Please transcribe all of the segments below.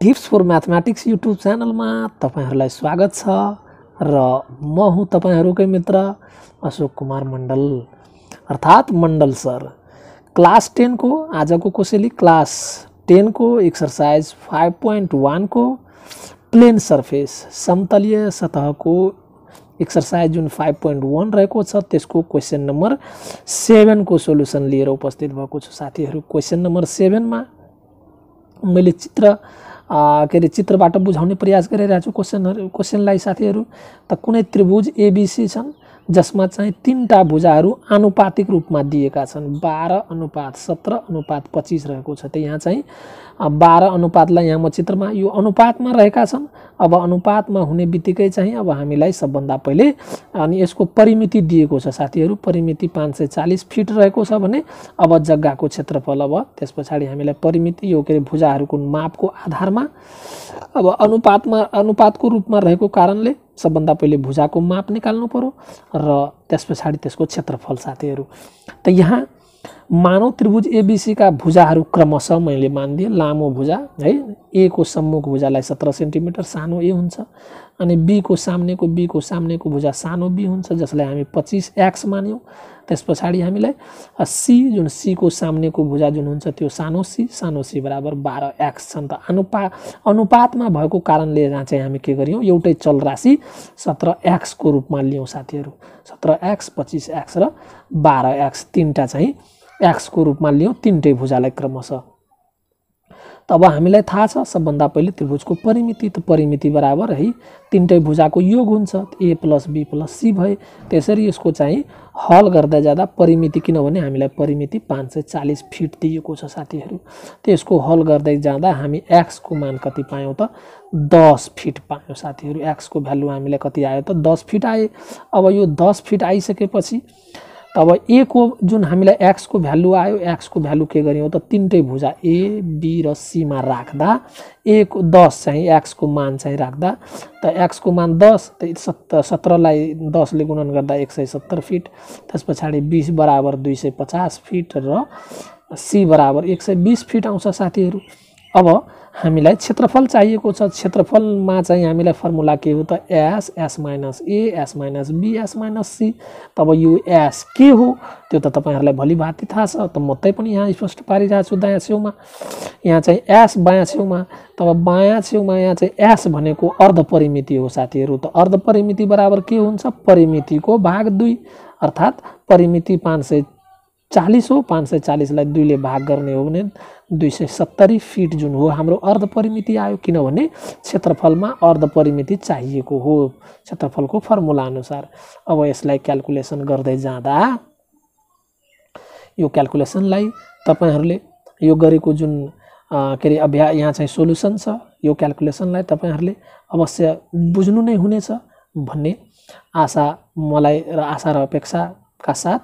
tips for mathematics YouTube च्यानलमा तपाईँहरूलाई स्वागत छ र म हुँ तपाईँहरूकै मित्र अशोक कुमार मण्डल अर्थात् मण्डल सर क्लास टेनको आजको कोसेली क्लास टेनको एक्सर्साइज फाइभ पोइन्ट वानको प्लेन सर्फेस समतलीय सतहको एक्सर्साइज जुन फाइभ पोइन्ट वान रहेको छ त्यसको क्वेसन नम्बर सेभेनको सोल्युसन लिएर उपस्थित भएको छु साथीहरू क्वेसन नम्बर सेभेनमा मैले चित्र के अरे चित्रबाट बुझाउने प्रयास गरिरहेको छु कोसनहरू कोसनलाई साथीहरू त कुनै त्रिभुज एबिसी छन् जसमा चाहिँ तिनवटा भुजाहरू आनुपातिक रूपमा दिएका छन् बाह्र अनुपात सत्र अनुपात पच्चिस रहेको छ यहाँ चाहिँ बाह्र अनुपातलाई यहाँ म चित्रमा यो अनुपातमा रहेका छन् अब अनुपातमा हुने बित्तिकै चाहिँ अब हामीलाई सबभन्दा पहिले अनि यसको परिमिति दिएको छ साथीहरू परिमिति पाँच सय चालिस फिट रहेको छ भने अब जग्गाको क्षेत्रफल अब त्यस पछाडि हामीलाई परिमिति यो के अरे भुजाहरूको मापको आधारमा अब अनुपातमा अनुपातको रूपमा रहेको कारणले सबभन्दा पहिले भुजाको माप निकाल्नु पऱ्यो र त्यस पछाडि त्यसको क्षेत्रफल साथीहरू त यहाँ मानव त्रिभुज एबिसीका भुजाहरू क्रमशः मैले मानिदिएँ लामो भुजा है ए को सम्मुख भुजालाई सत्र सेन्टिमिटर सानो ए हुन्छ अनि बीको सामनेको बीको सामनेको भुजा सानो बी हुन्छ जसलाई हामी पच्चिस एक्स मान्यौँ त्यस पछाडि हामीलाई सी जुन सीको सामनेको भुजा जुन हुन्छ त्यो सानो सी सानो सी बराबर बाह्र एक्स छन् त अनुपा अनुपातमा भएको कारणले यहाँ चाहिँ हामी के गर्यौँ एउटै चल राशि सत्र एक्सको रूपमा लियौँ साथीहरू सत्र एक्स पच्चिस एक्स र बाह्र एक्स तिनवटा चाहिँ एक्सको रूपमा लियौँ तिनटै भुजालाई क्रमशः त अब हामीलाई थाहा छ सबभन्दा पहिले त्रिभुजको परिमिति त परिमिति बराबर है तिनटै भुजाको योग हुन्छ A plus B plus C भए त्यसरी यसको चाहिँ हल गर्दै जाँदा परिमिति किनभने हामीलाई परिमिति पाँच सय चालिस फिट दिएको छ साथीहरू त्यसको हल गर्दै जाँदा हामी एक्सको मान कति पायौँ त दस फिट पायौँ साथीहरू एक्सको भ्यालु हामीलाई कति आयो त दस फिट आए अब यो दस फिट आइसकेपछि अब ए को जुन हामीलाई एक्सको भ्यालु आयो एक्सको भ्यालु के गऱ्यौँ त तिनटै भुजा ए बी र सीमा राख्दा ए को दस चाहिँ एक्सको मान चाहिँ राख्दा त एक्सको मान दस त सत् सत्रलाई दसले गुणन गर्दा एक सय सत्तर फिट त्यस पछाडि बिस बराबर दुई सय पचास फिट र सी बराबर एक सय बिस फिट आउँछ साथीहरू अब हामीलाई क्षेत्रफल चाहिएको छ क्षेत्रफलमा चाहिँ हामीलाई फर्मुला के हो त S S minus A S minus B S minus C तब यो एस के हो त्यो त तपाईँहरूलाई भोलि भाँति थाहा छ त म पनि यहाँ स्पष्ट पारिरहेको छु दायाँ छेउमा यहाँ चाहिँ एस बायाँ छेउमा तब बायाँ छेउमा यहाँ चाहिँ एस भनेको अर्ध परिमिति हो साथीहरू त अर्धपरिमिति बराबर के हुन्छ परिमितिको भाग दुई अर्थात् परिमिति पाँच सय चालिस हो पाँच सय चालिसलाई दुईले भाग गर्ने हो भने दुई सय सत्तरी फिट जुन हो हाम्रो अर्धपरिमिति आयो किनभने क्षेत्रफलमा अर्धपरिमिति चाहिएको हो क्षेत्रफलको फर्मुला अनुसार अब यसलाई क्यालकुलेसन गर्दै जाँदा यो क्यालकुलेसनलाई तपाईँहरूले यो गरेको जुन के अरे अभ्या यहाँ चाहिँ सोल्युसन छ यो क्यालकुलेसनलाई तपाईँहरूले अवश्य बुझ्नु नै हुनेछ भन्ने आशा मलाई र आशा र अपेक्षाका साथ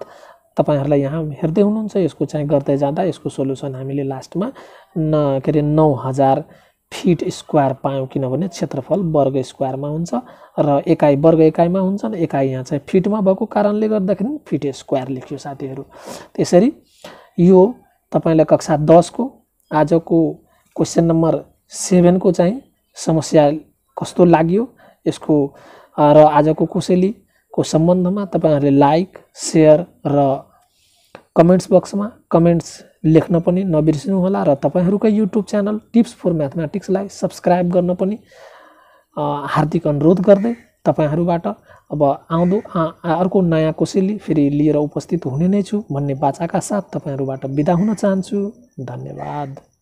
तपाईँहरूलाई यहाँ हेर्दै हुनुहुन्छ यसको चाहिँ गर्दै जाँदा यसको सोल्युसन हामीले लास्टमा न के अरे नौ हजार फिट स्क्वायर पायौँ किनभने क्षेत्रफल वर्ग स्क्वायरमा हुन्छ र एकाइ वर्ग एकाइमा हुन्छ हुन्छन् एकाइ यहाँ चाहिँ फिटमा भएको कारणले गर्दाखेरि फिट स्क्वायर लेखियो साथीहरू त्यसरी यो तपाईँलाई कक्षा दसको आजको क्वेसन नम्बर सेभेनको चाहिँ समस्या कस्तो लाग्यो यसको र आजको कोसेलीको सम्बन्धमा तपाईँहरूले लाइक सेयर र कमेन्ट्स बक्समा कमेन्ट्स लेख्न पनि नबिर्सिनुहोला र तपाईँहरूकै युट्युब च्यानल टिप्स फर म्याथमेटिक्सलाई सब्सक्राइब गर्न पनि हार्दिक अनुरोध गर्दै तपाईँहरूबाट अब आउँदो अर्को नयाँ कोसेली फेरि लिएर उपस्थित हुने नै छु भन्ने बाचाका साथ तपाईँहरूबाट बिदा हुन चाहन्छु धन्यवाद